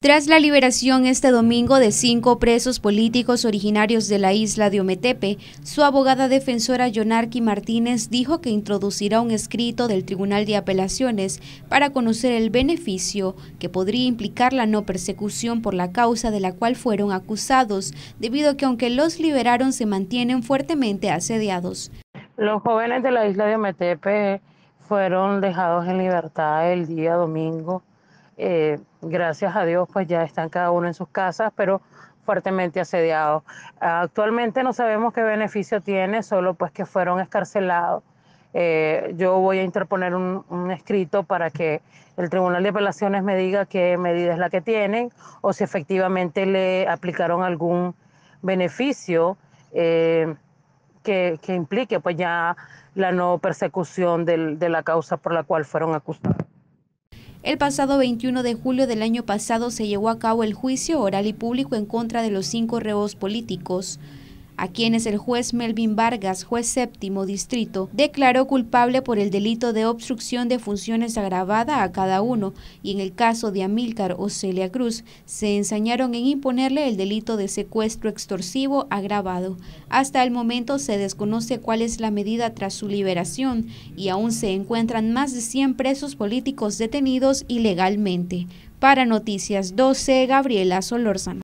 Tras la liberación este domingo de cinco presos políticos originarios de la isla de Ometepe, su abogada defensora Yonarki Martínez dijo que introducirá un escrito del Tribunal de Apelaciones para conocer el beneficio que podría implicar la no persecución por la causa de la cual fueron acusados, debido a que aunque los liberaron se mantienen fuertemente asediados. Los jóvenes de la isla de Ometepe fueron dejados en libertad el día domingo eh, gracias a Dios, pues ya están cada uno en sus casas, pero fuertemente asediados. Actualmente no sabemos qué beneficio tiene, solo pues que fueron escarcelados. Eh, yo voy a interponer un, escrito para que el Tribunal de Apelaciones me diga qué medida es la que tienen o si efectivamente le aplicaron algún beneficio eh, que, implique pues ya la no persecución de la causa por la cual fueron acusados. El pasado 21 de julio del año pasado se llevó a cabo el juicio oral y público en contra de los cinco reos políticos a quienes el juez Melvin Vargas, juez séptimo distrito, declaró culpable por el delito de obstrucción de funciones agravada a cada uno y en el caso de Amílcar o Celia Cruz se ensañaron en imponerle el delito de secuestro extorsivo agravado. Hasta el momento se desconoce cuál es la medida tras su liberación y aún se encuentran más de 100 presos políticos detenidos ilegalmente. Para Noticias 12, Gabriela Solórzano.